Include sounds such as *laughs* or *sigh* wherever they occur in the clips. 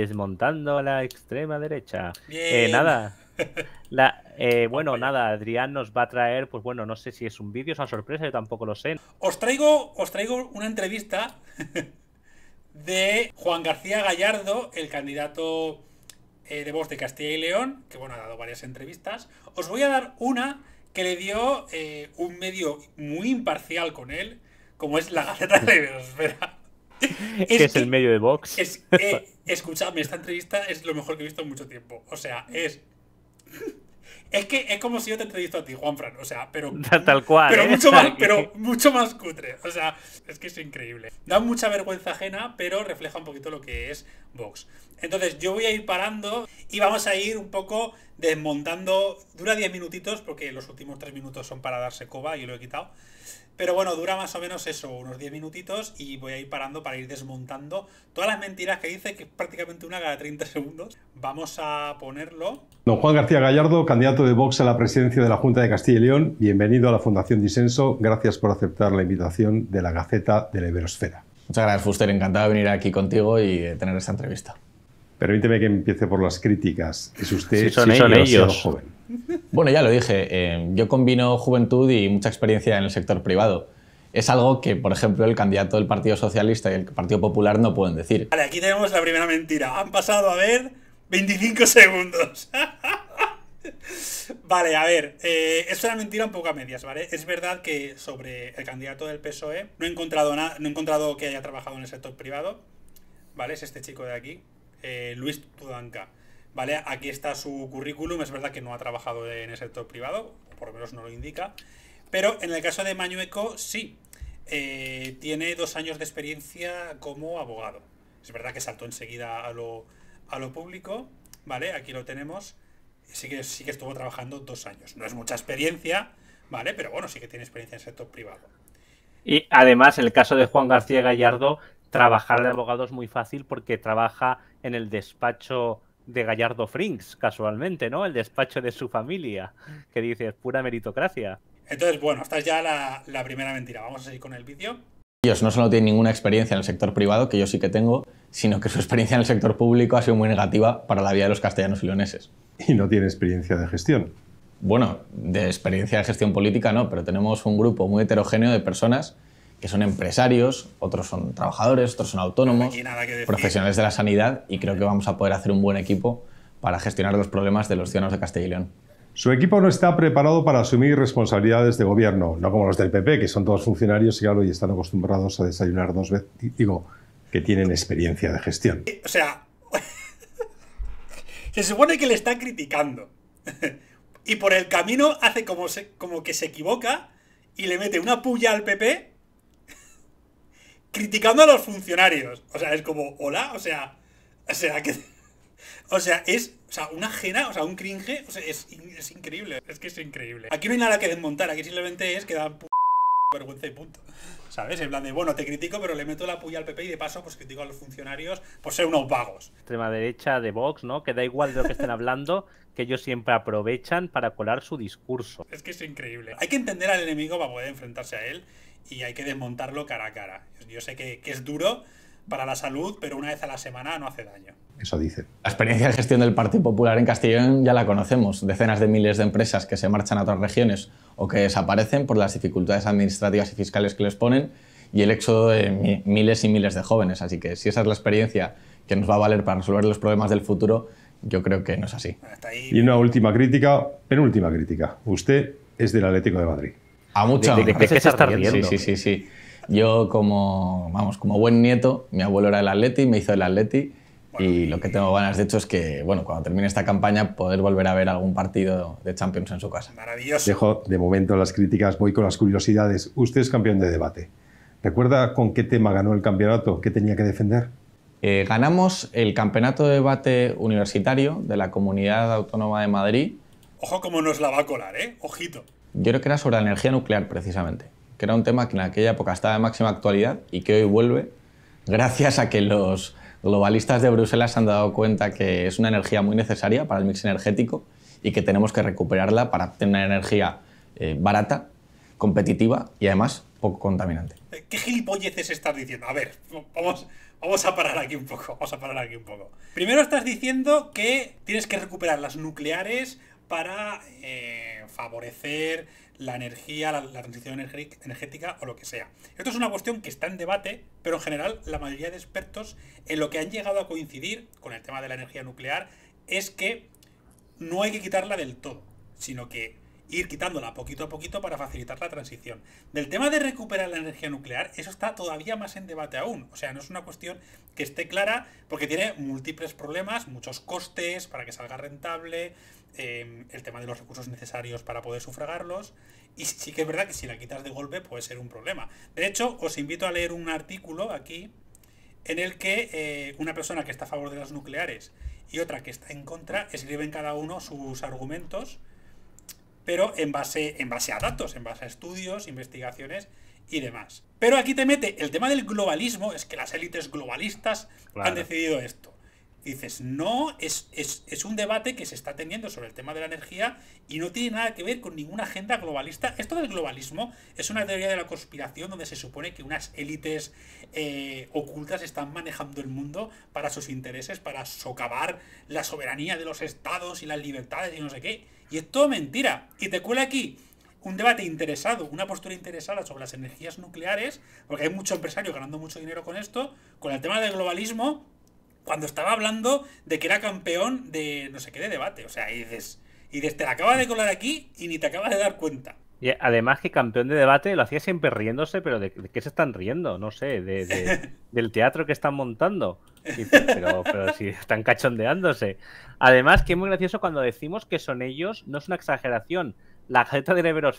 desmontando a la extrema derecha. Eh, nada. *laughs* Eh, bueno, nada, Adrián nos va a traer, pues bueno, no sé si es un vídeo, es una sorpresa, yo tampoco lo sé. Os traigo, os traigo una entrevista *laughs* de Juan García Gallardo, el candidato eh, de voz de Castilla y León, que bueno, ha dado varias entrevistas. Os voy a dar una que le dio eh, un medio muy imparcial con él, como es la Gaceta de *laughs* Verosfera es es el medio de Vox. Es, eh, escuchadme, esta entrevista es lo mejor que he visto en mucho tiempo. O sea, es. Es que es como si yo te entrevisto a ti, Juanfran. O sea, pero. *laughs* Tal cual. Pero, ¿eh? mucho más, *laughs* pero mucho más cutre. O sea, es que es increíble. Da mucha vergüenza ajena, pero refleja un poquito lo que es Vox. Entonces, yo voy a ir parando y vamos a ir un poco desmontando. Dura 10 minutitos, porque los últimos 3 minutos son para darse coba, y lo he quitado. Pero bueno, dura más o menos eso, unos 10 minutitos y voy a ir parando para ir desmontando todas las mentiras que dice, que es prácticamente una cada 30 segundos. Vamos a ponerlo. Don Juan García Gallardo, candidato de Vox a la presidencia de la Junta de Castilla y León, bienvenido a la Fundación Disenso. Gracias por aceptar la invitación de la Gaceta de la Iberosfera. Muchas gracias, Fuster. Encantado de venir aquí contigo y de tener esta entrevista. Permíteme que empiece por las críticas. Es usted, son, ellos. joven. Bueno, ya lo dije, eh, yo combino juventud y mucha experiencia en el sector privado. Es algo que, por ejemplo, el candidato del Partido Socialista y el Partido Popular no pueden decir. Vale, aquí tenemos la primera mentira. Han pasado, a ver, 25 segundos. *laughs* vale, a ver, eh, es una mentira un poco a medias, ¿vale? Es verdad que sobre el candidato del PSOE no he encontrado, no he encontrado que haya trabajado en el sector privado, ¿vale? Es este chico de aquí, eh, Luis Tudanca. ¿vale? Aquí está su currículum, es verdad que no ha trabajado en el sector privado, por lo menos no lo indica, pero en el caso de Mañueco sí, eh, tiene dos años de experiencia como abogado. Es verdad que saltó enseguida a lo, público, ¿vale? Aquí lo tenemos. Sí que, sí que estuvo trabajando dos años. No es mucha experiencia, ¿vale? Pero bueno, sí que tiene experiencia en el sector privado. Y además, en el caso de Juan García Gallardo, trabajar de abogado es muy fácil porque trabaja en el despacho de Gallardo Frinks, casualmente, ¿no? El despacho de su familia, que dice, es pura meritocracia. Entonces, bueno, esta es ya la, primera mentira. Vamos a seguir con el vídeo. Ellos no solo tienen ninguna experiencia en el sector privado, que yo sí que tengo, sino que su experiencia en el sector público ha sido muy negativa para la vida de los castellanos y leoneses. Y no tiene experiencia de gestión. Bueno, de experiencia de gestión política no, pero tenemos un grupo muy heterogéneo de personas son empresarios, otros son trabajadores, otros son autónomos, profesionales de la sanidad y creo que vamos a poder hacer un buen equipo para gestionar los problemas de los ciudadanos de Castilla y León. Su equipo no está preparado para asumir responsabilidades de gobierno, no como los del PP, que son todos funcionarios y, y están acostumbrados a desayunar dos veces. Digo, que tienen experiencia de gestión. Eh, o sea, *laughs* se supone que le están criticando. *laughs* Y por el camino hace como, como que se equivoca y le mete una puya al PP criticando a los funcionarios. O sea, es como, hola, o sea, o sea, que... *laughs* O sea, es o sea, una ajena, o sea, un cringe, o sea, es, increíble, es que es increíble. Aquí no hay nada que desmontar, aquí simplemente es que da vergüenza y punto. ¿Sabes? En plan de, bueno, te critico, pero le meto la puya al PP y de paso, pues critico a los funcionarios por ser unos vagos. Extrema derecha de Vox, ¿no? Que da igual de lo que estén hablando, que ellos siempre aprovechan para colar su discurso. Es que es increíble. Hay que entender al enemigo para poder enfrentarse a él y hay que desmontarlo cara a cara. Yo sé que, es duro para la salud, pero una vez a la semana no hace daño. Eso dice. La experiencia de gestión del Partido Popular en Castellón ya la conocemos. Decenas de miles de empresas que se marchan a otras regiones o que desaparecen por las dificultades administrativas y fiscales que les ponen y el éxodo de miles y miles de jóvenes. Así que si esa es la experiencia que nos va a valer para resolver los problemas del futuro, yo creo que no es así. Y una última crítica, penúltima crítica. Usted es del Atlético de Madrid. A ah, mucha ¿De, ah, se está riendo? Sí, sí, sí, sí. Yo como, vamos, como buen nieto, mi abuelo era el Atleti, me hizo el Atleti y lo que tengo ganas de hecho es que, bueno, cuando termine esta campaña poder volver a ver algún partido de Champions en su casa. Maravilloso. Dejo de momento las críticas, voy con las curiosidades. Usted es campeón de debate. ¿Recuerda con qué tema ganó el campeonato? ¿Qué tenía que defender? Eh, ganamos el campeonato de debate universitario de la Comunidad Autónoma de Madrid. Ojo cómo nos la va a colar, ¿eh? Ojito. Yo creo que era sobre la energía nuclear, precisamente, que era un tema que en aquella época estaba de máxima actualidad y que hoy vuelve gracias a que los globalistas de Bruselas se han dado cuenta que es una energía muy necesaria para el mix energético y que tenemos que recuperarla para tener una energía eh, barata, competitiva y además poco contaminante. Eh, ¿Qué gilipolleces estás diciendo? A ver, vamos, vamos a parar aquí un poco, vamos a parar aquí un poco. Primero estás diciendo que tienes que recuperar las nucleares para eh, favorecer la energía, la, transición energética o lo que sea. Esto es una cuestión que está en debate, pero en general la mayoría de expertos en lo que han llegado a coincidir con el tema de la energía nuclear es que no hay que quitarla del todo, sino que ir quitándola poquito a poquito para facilitar la transición. Del tema de recuperar la energía nuclear, eso está todavía más en debate aún. O sea, no es una cuestión que esté clara porque tiene múltiples problemas, muchos costes para que salga rentable, em, el tema de los recursos necesarios para poder sufragarlos. Y sí que es verdad que si la quitas de golpe puede ser un problema. De hecho, os invito a leer un artículo aquí en el que eh, una persona que está a favor de las nucleares y otra que está en contra escriben cada uno sus argumentos pero en base, en base a datos, en base a estudios, investigaciones y demás. Pero aquí te mete el tema del globalismo, es que las élites globalistas han decidido esto. dices, no, es, es, un debate que se está teniendo sobre el tema de la energía y no tiene nada que ver con ninguna agenda globalista. Esto del globalismo es una teoría de la conspiración donde se supone que unas élites eh, ocultas están manejando el mundo para sus intereses, para socavar la soberanía de los estados y las libertades y no sé qué. Y es todo mentira. Y te cuela aquí un debate interesado, una postura interesada sobre las energías nucleares, porque hay mucho empresario ganando mucho dinero con esto, con el tema del globalismo, cuando estaba hablando de que era campeón de no sé qué de debate. O sea, y dices, y te la acaba de colar aquí y ni te acabas de dar cuenta. Y además que campeón de debate lo hacía siempre riéndose, pero ¿de, qué se están riendo? No sé, *laughs* del teatro que están montando. pero, sí, están cachondeándose. Además que es muy gracioso cuando decimos que son ellos, no es una exageración. La Gaceta de la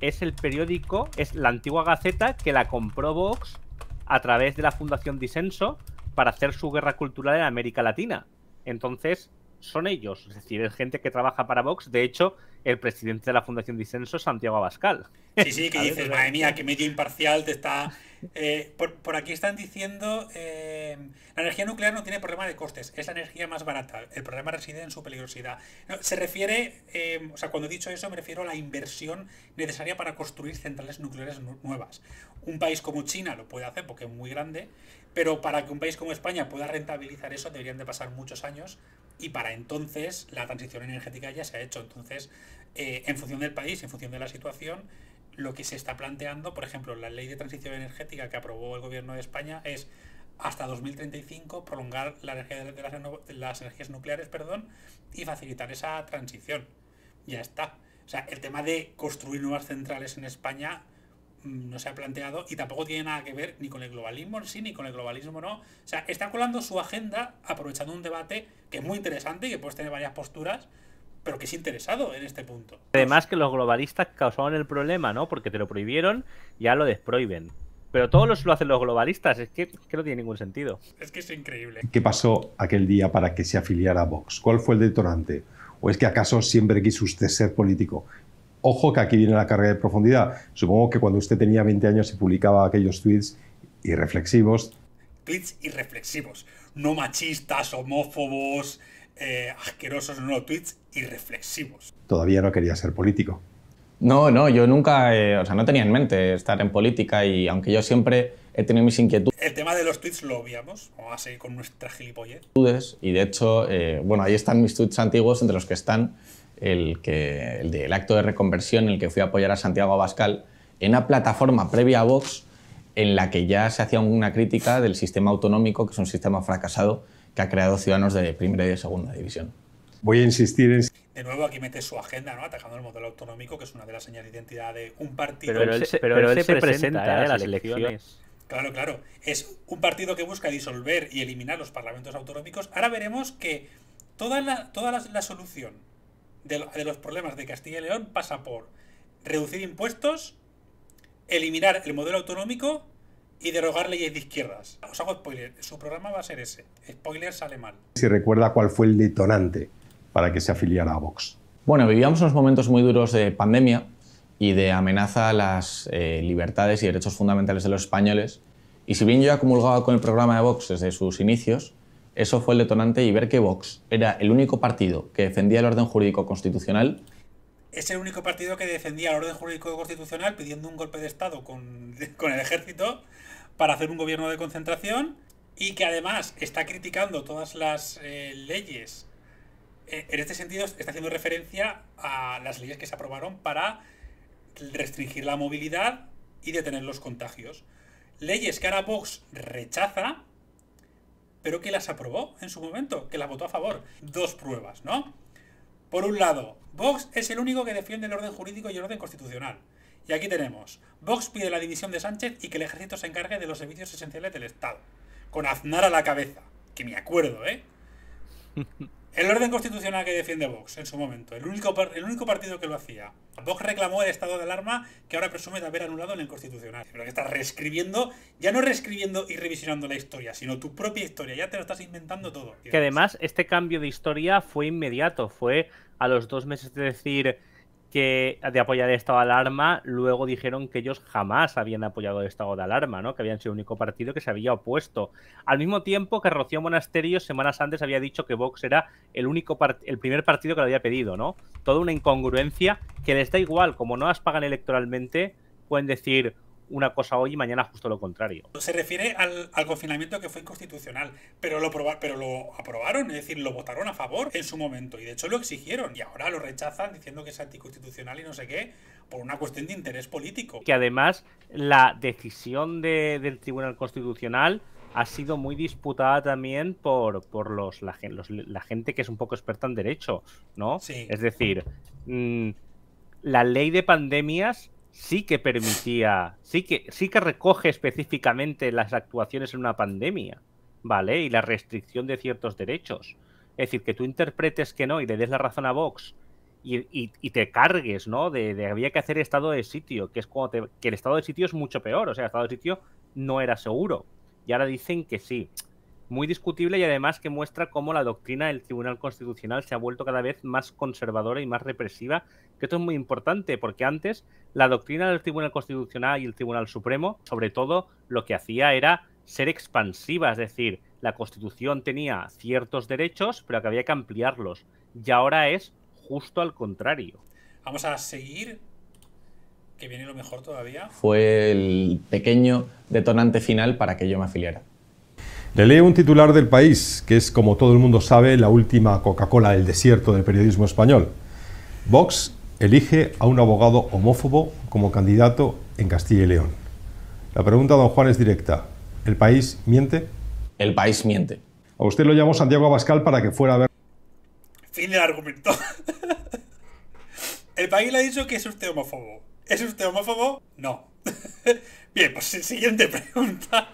es el periódico, es la antigua Gaceta que la compró Vox a través de la Fundación Disenso para hacer su guerra cultural en América Latina. Entonces, son ellos, es decir, es gente que trabaja para Vox. De hecho, el presidente de la Fundación Disenso es Santiago Abascal. Sí, sí, que *laughs* dices, madre mía, qué medio imparcial te está. Eh, por, aquí están diciendo: eh, la energía nuclear no tiene problema de costes, es la energía más barata. El problema reside en su peligrosidad. se refiere, eh, o sea, cuando he dicho eso, me refiero a la inversión necesaria para construir centrales nucleares nuevas. Un país como China lo puede hacer porque es muy grande, pero para que un país como España pueda rentabilizar eso deberían de pasar muchos años y para entonces la transición energética ya se ha hecho. Entonces, eh, en función del país, en función de la situación, lo que se está planteando, por ejemplo, la ley de transición energética que aprobó el gobierno de España es hasta 2035 prolongar la energía las, las energías nucleares perdón, y facilitar esa transición. Ya está. O sea, el tema de construir nuevas centrales en España no se ha planteado y tampoco tiene nada que ver ni con el globalismo sí ni con el globalismo no. O sea, está colando su agenda aprovechando un debate que es muy interesante y que puedes tener varias posturas, pero que es interesado en este punto. Además que los globalistas causaron el problema, ¿no? Porque te lo prohibieron, ya lo desprohíben. Pero todo lo hacen los globalistas, es que, es que no tiene ningún sentido. Es que es increíble. ¿Qué pasó aquel día para que se afiliara a Vox? ¿Cuál fue el detonante? ¿O es que acaso siempre quiso usted ser político Ojo que aquí viene la carga de profundidad. Supongo que cuando usted tenía 20 años se publicaba aquellos tweets irreflexivos. Tweets irreflexivos, no machistas, homófobos, eh, asquerosos, no, tweets irreflexivos. Todavía no quería ser político. No, no, yo nunca, eh, o sea, no tenía en mente estar en política y aunque yo siempre he tenido mis inquietudes. El tema de los tweets lo obviamos, vamos a seguir con nuestra gilipollez. Y de hecho, eh, bueno, ahí están mis tweets antiguos entre los que están el, que, del acto de reconversión en el que fui a apoyar a Santiago Abascal, en una plataforma previa a Vox en la que ya se hacía una crítica del sistema autonómico, que es un sistema fracasado que ha creado ciudadanos de primera y de segunda división. Voy a insistir en... De nuevo, aquí mete su agenda, ¿no? Atacando el modelo autonómico, que es una de las señas de identidad de un partido. Pero, él se, presenta, ¿eh? ¿eh? a las elecciones. Claro, claro. Es un partido que busca disolver y eliminar los parlamentos autonómicos. Ahora veremos que toda la, la solución de, los problemas de Castilla y León pasa por reducir impuestos, eliminar el modelo autonómico y derogar leyes de izquierdas. Os hago spoiler, su programa va a ser ese. Spoiler sale mal. Si recuerda cuál fue el detonante para que se afiliara a Vox. Bueno, vivíamos unos momentos muy duros de pandemia y de amenaza a las eh, libertades y derechos fundamentales de los españoles. Y si bien yo he comulgado con el programa de Vox desde sus inicios, eso fue el detonante y ver que Vox era el único partido que defendía el orden jurídico constitucional. Es el único partido que defendía el orden jurídico constitucional pidiendo un golpe de Estado con, *laughs* el ejército para hacer un gobierno de concentración y que además está criticando todas las eh, leyes. Eh, en este sentido está haciendo referencia a las leyes que se aprobaron para restringir la movilidad y detener los contagios. Leyes que ahora Vox rechaza pero que las aprobó en su momento, que las votó a favor. Dos pruebas, ¿no? Por un lado, Vox es el único que defiende el orden jurídico y el orden constitucional. Y aquí tenemos, Vox pide la división de Sánchez y que el ejército se encargue de los servicios esenciales del Estado, con Aznar a la cabeza, que me acuerdo, ¿eh? *laughs* El orden constitucional que defiende Vox en su momento, el único, el único partido que lo hacía. Vox reclamó el estado de alarma que ahora presume de haber anulado en el constitucional. Pero que estás reescribiendo, ya no reescribiendo y revisionando la historia, sino tu propia historia, ya te lo estás inventando todo. Que además este cambio de historia fue inmediato, fue a los dos meses de decir que de apoyar el estado de alarma, luego dijeron que ellos jamás habían apoyado el estado de alarma, ¿no? Que habían sido el único partido que se había opuesto. Al mismo tiempo que Rocío Monasterio semanas antes había dicho que Vox era el único el primer partido que lo había pedido, ¿no? Toda una incongruencia que les da igual, como no las pagan electoralmente, pueden decir, una cosa hoy y mañana justo lo contrario. Se refiere al, confinamiento que fue inconstitucional, pero lo, pero lo aprobaron, es decir, lo votaron a favor en su momento y de hecho lo exigieron y ahora lo rechazan diciendo que es anticonstitucional y no sé qué por una cuestión de interés político. Que además la decisión del Tribunal Constitucional ha sido muy disputada también por, los, la, gente que es un poco experta en derecho, ¿no? Sí. Es decir, mm, la ley de pandemias sí que permitía, sí que, sí que recoge específicamente las actuaciones en una pandemia, ¿vale? Y la restricción de ciertos derechos. Es decir, que tú interpretes que no y le des la razón a Vox y, te cargues, ¿no? De, de, había que hacer estado de sitio, que es cuando que el estado de sitio es mucho peor, o sea, el estado de sitio no era seguro. Y ahora dicen que sí muy discutible y además que muestra cómo la doctrina del Tribunal Constitucional se ha vuelto cada vez más conservadora y más represiva, que esto es muy importante porque antes la doctrina del Tribunal Constitucional y el Tribunal Supremo, sobre todo, lo que hacía era ser expansiva, es decir, la Constitución tenía ciertos derechos, pero que había que ampliarlos, y ahora es justo al contrario. Vamos a seguir que viene lo mejor todavía. Fue el pequeño detonante final para que yo me afiliara. Le lee un titular del país, que es, como todo el mundo sabe, la última Coca-Cola del desierto del periodismo español. Vox elige a un abogado homófobo como candidato en Castilla y León. La pregunta, don Juan, es directa. ¿El país miente? El país miente. A usted lo llamó Santiago Abascal para que fuera a ver... Fin del argumento. *laughs* el país le ha dicho que es usted homófobo. ¿Es usted homófobo? No. *laughs* Bien, pues siguiente pregunta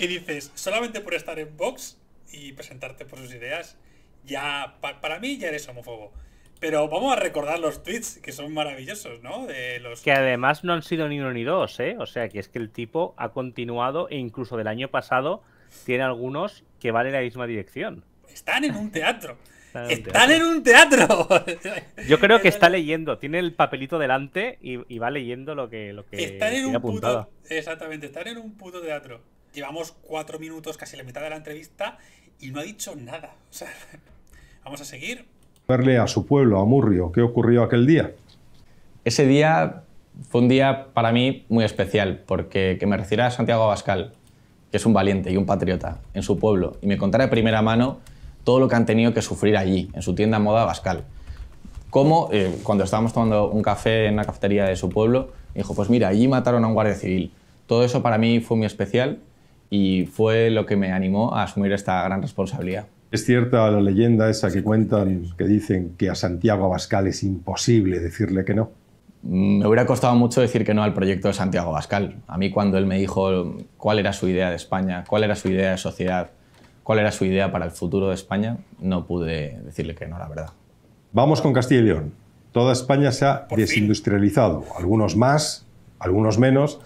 que dices, solamente por estar en Vox y presentarte por sus ideas, ya, para mí ya eres homófobo. Pero vamos a recordar los tweets que son maravillosos, ¿no? los... Que además no han sido ni uno ni dos, ¿eh? O sea, que es que el tipo ha continuado e incluso del año pasado tiene algunos que van en la misma dirección. Están en un teatro. *laughs* Están en un teatro. *laughs* Yo creo que está leyendo, tiene el papelito delante y, va leyendo lo que, lo que están en un apuntado. exactamente, están en un puto teatro llevamos cuatro minutos, casi la mitad de la entrevista, y no ha dicho nada. O sea, *laughs* vamos a seguir. Verle a su pueblo, a Murrio, ¿qué ocurrió aquel día? Ese día fue un día para mí muy especial, porque que me recibiera Santiago Abascal, que es un valiente y un patriota, en su pueblo, y me contara de primera mano todo lo que han tenido que sufrir allí, en su tienda moda Abascal. Como eh, cuando estábamos tomando un café en una cafetería de su pueblo, dijo, pues mira, allí mataron a un guardia civil. Todo eso para mí fue muy especial y fue lo que me animó a asumir esta gran responsabilidad. Es cierta la leyenda esa que cuentan, que dicen que a Santiago Abascal es imposible decirle que no. Me hubiera costado mucho decir que no al proyecto de Santiago Abascal. A mí cuando él me dijo cuál era su idea de España, cuál era su idea de sociedad, cuál era su idea para el futuro de España, no pude decirle que no, la verdad. Vamos con Castilla y León. Toda España se ha desindustrializado, algunos más, algunos menos,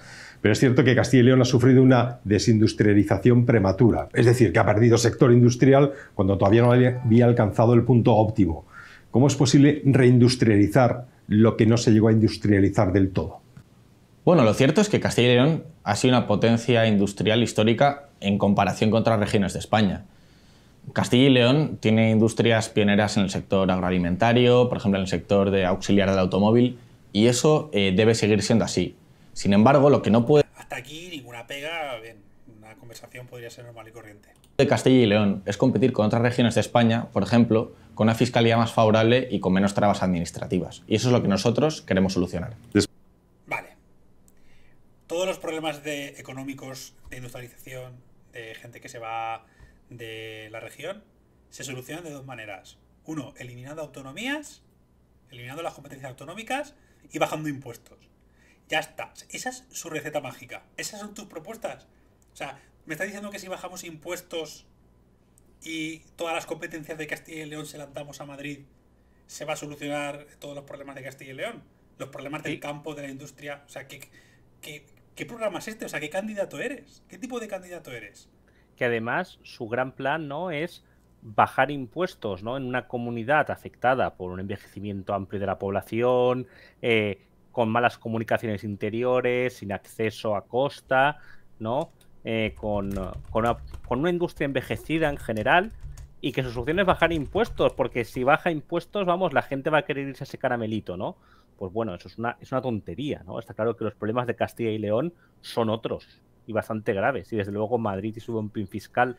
pero es cierto que Castilla y León ha sufrido una desindustrialización prematura, es decir, que ha perdido sector industrial cuando todavía no había alcanzado el punto óptimo. ¿Cómo es posible reindustrializar lo que no se llegó a industrializar del todo? Bueno, lo cierto es que Castilla y León ha sido una potencia industrial histórica en comparación con otras regiones de España. Castilla y León tiene industrias pioneras en el sector agroalimentario, por ejemplo en el sector de auxiliar del automóvil, y eso eh, debe seguir siendo así. Sin embargo, lo que no puede... Hasta aquí ninguna pega, bien, una conversación podría ser normal y corriente. De Castilla y León es competir con otras regiones de España, por ejemplo, con una fiscalía más favorable y con menos trabas administrativas. Y eso es lo que nosotros queremos solucionar. Vale. Todos los problemas de económicos, de industrialización, de gente que se va de la región, se solucionan de dos maneras. Uno, eliminando autonomías, eliminando las competencias autonómicas y bajando impuestos. Ya está. Esa es su receta mágica. Esas son tus propuestas. O sea, me está diciendo que si bajamos impuestos y todas las competencias de Castilla y León se las damos a Madrid, se va a solucionar todos los problemas de Castilla y León. Los problemas del campo, de la industria. O sea, ¿qué, qué, qué programa es este? O sea, ¿qué candidato eres? ¿Qué tipo de candidato eres? Que además su gran plan no es bajar impuestos ¿no? en una comunidad afectada por un envejecimiento amplio de la población, eh, con malas comunicaciones interiores, sin acceso a costa, ¿no? Eh, con, una, industria envejecida en general y que su solución es bajar impuestos, porque si baja impuestos, vamos, la gente va a querer irse a ese caramelito, ¿no? Pues bueno, eso es una, es una tontería, ¿no? Está claro que los problemas de Castilla y León son otros y bastante graves. Y desde luego Madrid y su dumping fiscal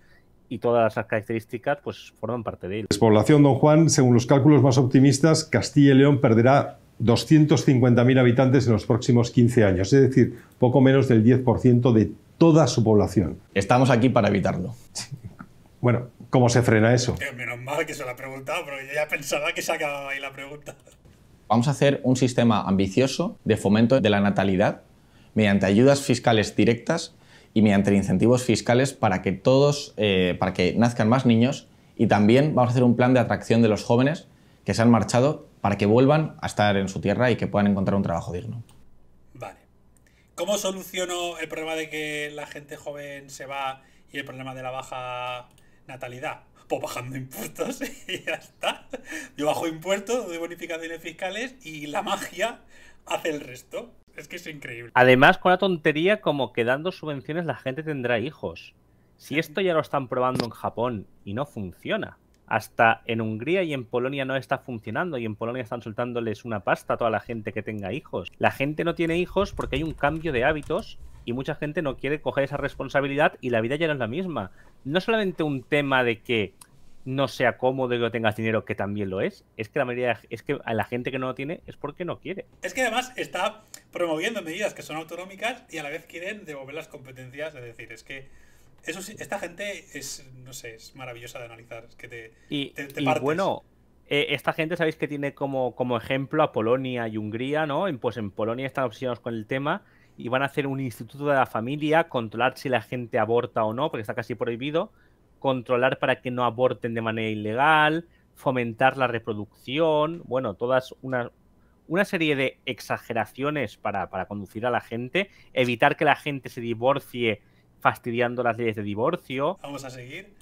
y todas las características pues forman parte de él. Despoblación, don Juan, según los cálculos más optimistas, Castilla y León perderá 250.000 habitantes en los próximos 15 años, es decir, poco menos del 10% de toda su población. Estamos aquí para evitarlo. *laughs* Bueno, ¿cómo se frena eso? Eh, menos mal que se lo ha preguntado, porque yo ya pensaba que se acababa ahí la pregunta. Vamos a hacer un sistema ambicioso de fomento de la natalidad mediante ayudas fiscales directas y mediante incentivos fiscales para que todos, eh, para que nazcan más niños y también vamos a hacer un plan de atracción de los jóvenes que se han marchado para que vuelvan a estar en su tierra y que puedan encontrar un trabajo digno. Vale. ¿Cómo soluciono el problema de que la gente joven se va y el problema de la baja natalidad? Pues bajando impuestos *laughs* y ya está. Yo bajo impuestos, doy bonificaciones fiscales y la magia hace el resto. Es que es increíble. Además, con la tontería como que dando subvenciones la gente tendrá hijos. Si esto ya lo están probando en Japón y no funciona hasta en Hungría y en Polonia no está funcionando y en Polonia están soltándoles una pasta a toda la gente que tenga hijos. La gente no tiene hijos porque hay un cambio de hábitos y mucha gente no quiere coger esa responsabilidad y la vida ya no es la misma. No solamente un tema de que no sea cómodo y no tengas dinero, que también lo es, es que la mayoría es que a la gente que no lo tiene es porque no quiere. Es que además está promoviendo medidas que son autonómicas y a la vez quieren devolver las competencias, es decir, es que eso esta gente es, no sé, es maravillosa de analizar. que te, y, bueno, eh, esta gente sabéis que tiene como, como ejemplo a Polonia y Hungría, ¿no? Pues en Polonia están obsesionados con el tema y van a hacer un instituto de la familia, controlar si la gente aborta o no, porque está casi prohibido, controlar para que no aborten de manera ilegal, fomentar la reproducción, bueno, todas una, una serie de exageraciones para, para conducir a la gente, evitar que la gente se divorcie fastidiando las leyes de divorcio. Vamos a seguir.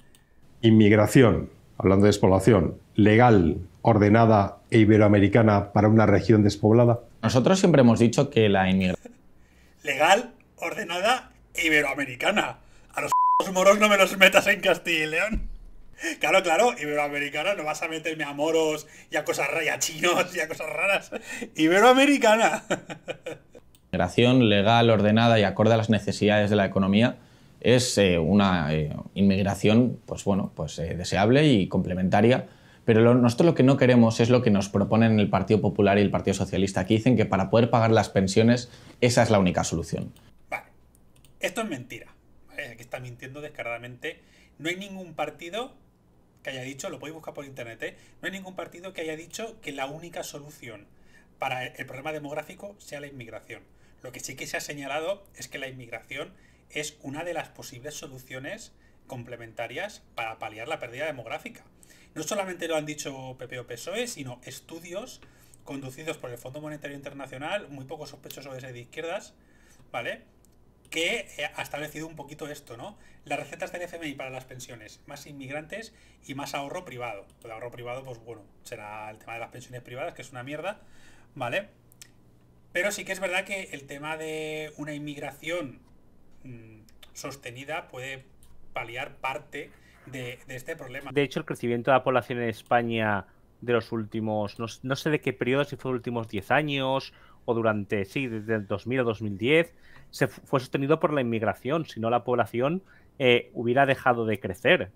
Inmigración, hablando de despoblación, legal, ordenada e iberoamericana para una región despoblada. Nosotros siempre hemos dicho que la inmigración... *laughs* Legal, ordenada e iberoamericana. A los *laughs* moros no me los metas en Castilla y León. Claro, claro, iberoamericana, no vas a meterme a moros y a cosas raras, chinos y a cosas raras. *laughs* Iberoamericana. Inmigración legal, ordenada y acorde a las necesidades de la economía es eh, una eh, inmigración pues, bueno, pues, eh, deseable y complementaria. Pero nosotros lo que no queremos es lo que nos proponen el Partido Popular y el Partido Socialista, que dicen que para poder pagar las pensiones esa es la única solución. Vale, esto es mentira. que está mintiendo descaradamente. No hay ningún partido que haya dicho, lo podéis buscar por internet, no hay ningún partido que haya dicho que la única solución para el problema demográfico sea la inmigración. Lo que sí que se ha señalado es que la inmigración es una de las posibles soluciones complementarias para paliar la pérdida demográfica. No solamente lo han dicho PP o PSOE, sino estudios conducidos por el Fondo Monetario Internacional, muy poco sospechoso de ser de izquierdas, ¿vale? Que eh, ha establecido un poquito esto, ¿no? Las recetas del FMI para las pensiones, más inmigrantes y más ahorro privado. El pues ahorro privado, pues bueno, será el tema de las pensiones privadas, que es una mierda, ¿vale? Pero sí que es verdad que el tema de una inmigración Mm, sostenida puede paliar parte de, este problema. De hecho, el crecimiento de la población en España de los últimos, no, sé de qué periodo, si fue los últimos 10 años o durante, sí, desde el 2000 o 2010, se fue sostenido por la inmigración, si no la población eh, hubiera dejado de crecer.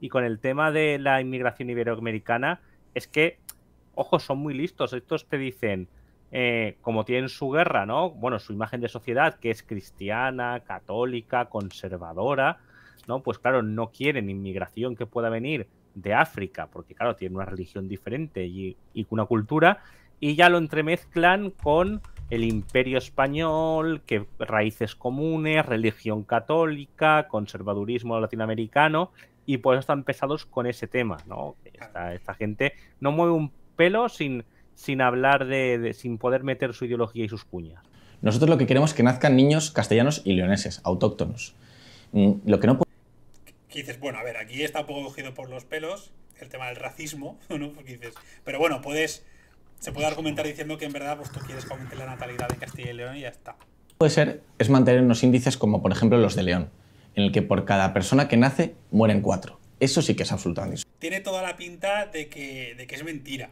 Y con el tema de la inmigración iberoamericana, es que, ojo, son muy listos, estos te dicen, eh, como tienen su guerra, ¿no? Bueno, su imagen de sociedad, que es cristiana, católica, conservadora, ¿no? Pues claro, no quieren inmigración que pueda venir de África, porque claro, tienen una religión diferente y, y una cultura, y ya lo entremezclan con el imperio español, que raíces comunes, religión católica, conservadurismo latinoamericano, y pues están pesados con ese tema, ¿no? esta gente no mueve un pelo sin sin hablar de, sin poder meter su ideología y sus cuñas. Nosotros lo que queremos es que nazcan niños castellanos y leoneses, autóctonos. Mm, lo que no ¿Qué dices, bueno, a ver, aquí está un poco cogido por los pelos el tema del racismo, *laughs* pero bueno, puedes se puede argumentar diciendo que en verdad pues, tú quieres que la natalidad de Castilla y León y ya está. Puede ser es mantener unos índices como por ejemplo los de León, en el que por cada persona que nace mueren cuatro. Eso sí que es absolutamente. Tiene toda la pinta de que es mentira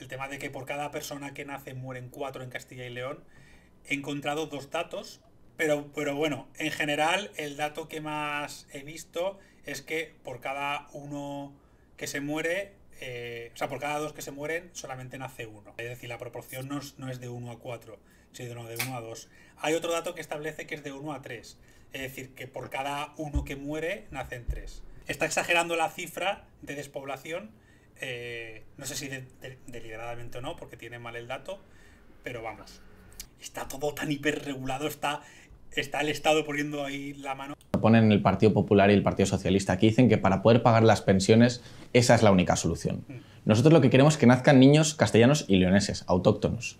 el tema de que por cada persona que nace mueren cuatro en Castilla y León, he encontrado dos datos, pero, pero bueno, en general el dato que más he visto es que por cada uno que se muere, eh, o sea, por cada dos que se mueren, solamente nace uno. Es decir, la proporción no es, de uno a cuatro, sino de uno a dos. Hay otro dato que establece que es de uno a tres. es decir, que por cada uno que muere, nacen tres. Está exagerando la cifra de despoblación, eh, no sé si deliberadamente o no, porque tiene mal el dato, pero vamos, está todo tan hiperregulado, está, está el Estado poniendo ahí la mano. Ponen el Partido Popular y el Partido Socialista, aquí dicen que para poder pagar las pensiones esa es la única solución. Mm. Nosotros lo que queremos es que nazcan niños castellanos y leoneses, autóctonos.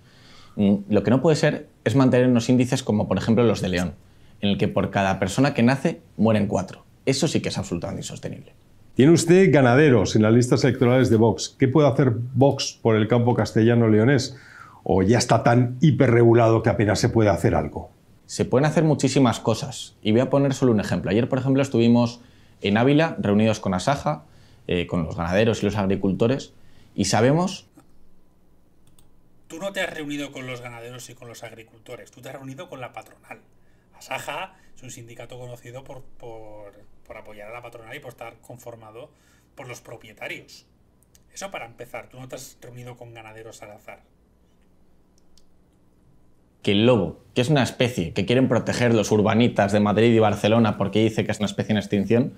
Mm, lo que no puede ser es mantener unos índices como por ejemplo los de León, en el que por cada persona que nace mueren cuatro. Eso sí que es absolutamente insostenible. Tiene usted ganaderos en las listas electorales de Vox. ¿Qué puede hacer Vox por el campo castellano-leonés? ¿O ya está tan hiperregulado que apenas se puede hacer algo? Se pueden hacer muchísimas cosas. Y voy a poner solo un ejemplo. Ayer, por ejemplo, estuvimos en Ávila reunidos con Asaja, eh, con los ganaderos y los agricultores, y sabemos... Tú no te has reunido con los ganaderos y con los agricultores, tú te has reunido con la patronal. Asaja es un sindicato conocido por por apoyar a la patronal y por estar conformado por los propietarios. Eso para empezar, tú no te has reunido con ganaderos al azar. Que el lobo, que es una especie que quieren proteger los urbanitas de Madrid y Barcelona porque dice que es una especie en extinción,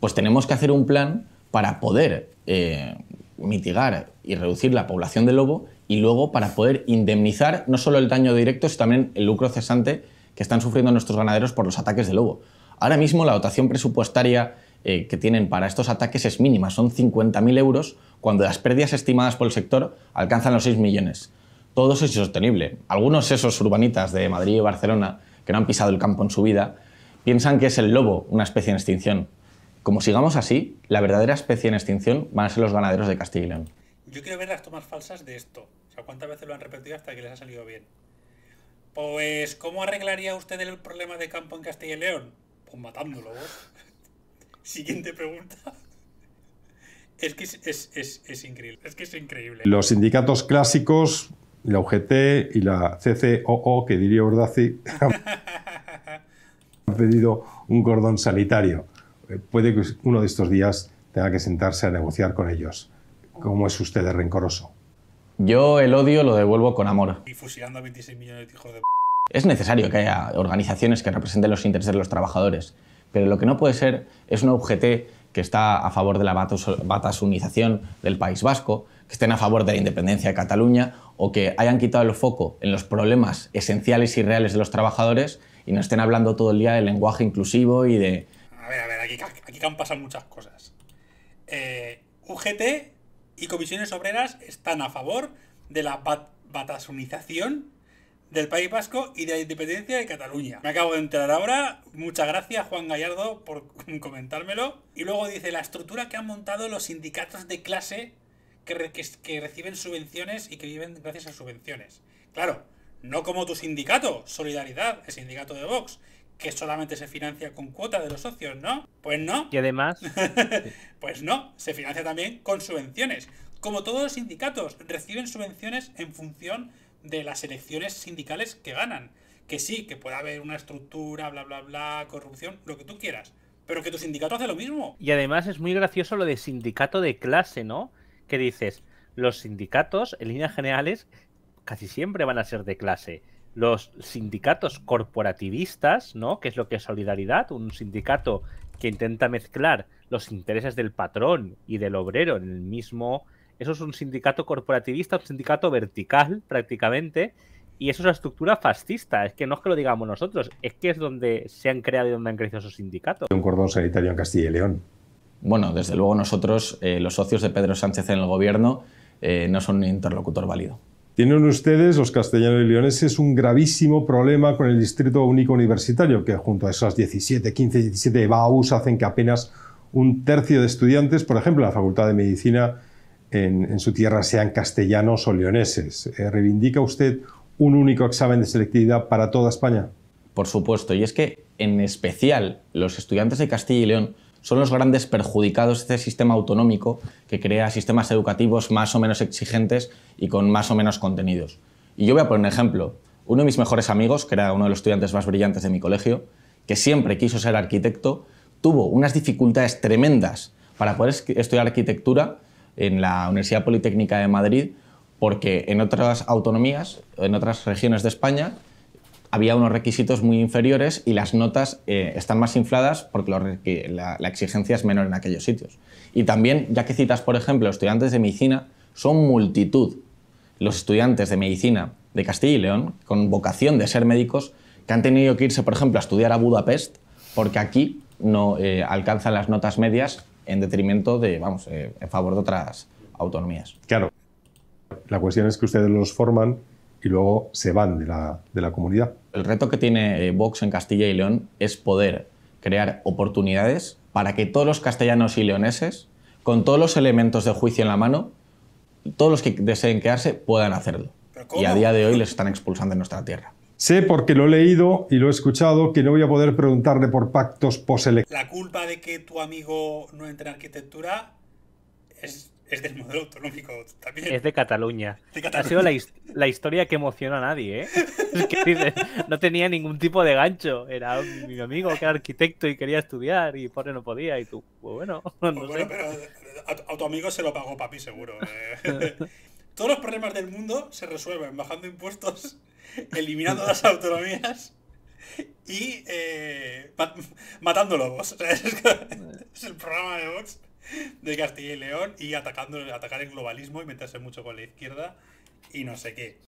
pues tenemos que hacer un plan para poder eh, mitigar y reducir la población de lobo y luego para poder indemnizar no solo el daño directo, sino también el lucro cesante que están sufriendo nuestros ganaderos por los ataques de lobo. Ahora mismo la dotación presupuestaria eh, que tienen para estos ataques es mínima, son 50.000 euros, cuando las pérdidas estimadas por el sector alcanzan los 6 millones. Todo eso es insostenible. Algunos esos urbanitas de Madrid y Barcelona, que no han pisado el campo en su vida, piensan que es el lobo una especie en extinción. Como sigamos así, la verdadera especie en extinción van a ser los ganaderos de Castilla y León. Yo quiero ver las tomas falsas de esto. O sea, ¿cuántas veces lo han repetido hasta que les ha salido bien? Pues, ¿cómo arreglaría usted el problema de campo en Castilla y León? Pues matándolo *laughs* Siguiente pregunta. Es que es, increíble. Es que es increíble. Los sindicatos clásicos, la UGT y la CCOO, que diría Ordazi, *laughs* han pedido un cordón sanitario. Eh, puede que uno de estos días tenga que sentarse a negociar con ellos. ¿Cómo es usted de rencoroso? Yo el odio lo devuelvo con amor. Y fusilando a 26 millones de hijos de es necesario que haya organizaciones que representen los intereses de los trabajadores, pero lo que no puede ser es una UGT que está a favor de la batasunización del País Vasco, que estén a favor de la independencia de Cataluña o que hayan quitado el foco en los problemas esenciales y reales de los trabajadores y no estén hablando todo el día del lenguaje inclusivo y de... A ver, a ver, aquí, han pasado muchas cosas. Eh, UGT y comisiones obreras están a favor de la batasunización del País Vasco y de la independencia de Cataluña. Me acabo de enterar ahora. Muchas gracias, Juan Gallardo, por *laughs* comentármelo. Y luego dice la estructura que han montado los sindicatos de clase que, reciben subvenciones y que viven gracias a subvenciones. Claro, no como tu sindicato, Solidaridad, el sindicato de Vox, que solamente se financia con cuota de los socios, ¿no? Pues no. Y además. *laughs* pues no, se financia también con subvenciones. Como todos los sindicatos, reciben subvenciones en función de las elecciones sindicales que ganan. Que sí, que puede haber una estructura, bla, bla, bla, corrupción, lo que tú quieras. Pero que tu sindicato hace lo mismo. Y además es muy gracioso lo de sindicato de clase, ¿no? Que dices, los sindicatos, en líneas generales, casi siempre van a ser de clase. Los sindicatos corporativistas, ¿no? Que es lo que es solidaridad, un sindicato que intenta mezclar los intereses del patrón y del obrero en el mismo eso es un sindicato corporativista, un sindicato vertical prácticamente, y eso es una estructura fascista. Es que no es que lo digamos nosotros, es que es donde se han creado y donde han crecido esos sindicatos. Un cordón sanitario en Castilla y León. Bueno, desde luego nosotros, eh, los socios de Pedro Sánchez en el gobierno, eh, no son un interlocutor válido. Tienen ustedes, los castellanos y leoneses, un gravísimo problema con el Distrito Único Universitario, que junto a esas 17, 15, 17 BAUs hacen que apenas un tercio de estudiantes, por ejemplo, en la Facultad de Medicina, en, su tierra sean castellanos o leoneses. Eh, ¿Reivindica usted un único examen de selectividad para toda España? Por supuesto, y es que en especial los estudiantes de Castilla y León son los grandes perjudicados de este sistema autonómico que crea sistemas educativos más o menos exigentes y con más o menos contenidos. Y yo voy a poner un ejemplo. Uno de mis mejores amigos, que era uno de los estudiantes más brillantes de mi colegio, que siempre quiso ser arquitecto, tuvo unas dificultades tremendas para poder estudiar arquitectura en la Universidad Politécnica de Madrid, porque en otras autonomías, en otras regiones de España, había unos requisitos muy inferiores y las notas eh, están más infladas porque la, exigencia es menor en aquellos sitios. Y también, ya que citas, por ejemplo, estudiantes de medicina, son multitud los estudiantes de medicina de Castilla y León, con vocación de ser médicos, que han tenido que irse, por ejemplo, a estudiar a Budapest, porque aquí no eh, alcanzan las notas medias en detrimento de, vamos, eh, en favor de otras autonomías. Claro. La cuestión es que ustedes los forman y luego se van de la, de la comunidad. El reto que tiene eh, Vox en Castilla y León es poder crear oportunidades para que todos los castellanos y leoneses, con todos los elementos de juicio en la mano, todos los que deseen quedarse puedan hacerlo. Y a día de hoy les están expulsando de nuestra tierra. Sé, porque lo he leído y lo he escuchado, que no voy a poder preguntarle por pactos poselectivos. La culpa de que tu amigo no entre en arquitectura es, es del modelo autonómico también. Es de Cataluña. *laughs* Ha sido la, historia que emociona a nadie, ¿eh? *laughs* no tenía ningún tipo de gancho. Era mi amigo que era arquitecto y quería estudiar y pobre no podía. Y tú, pues bueno, *laughs* pues eh, a, tu amigo se lo pagó papi, seguro. Eh. Todos los problemas del mundo se resuelven bajando impuestos eliminando las autonomías y eh, matando lobos. *laughs* es el programa de Vox de Castilla y León y atacando, atacar el globalismo y meterse mucho con la izquierda y no sé qué.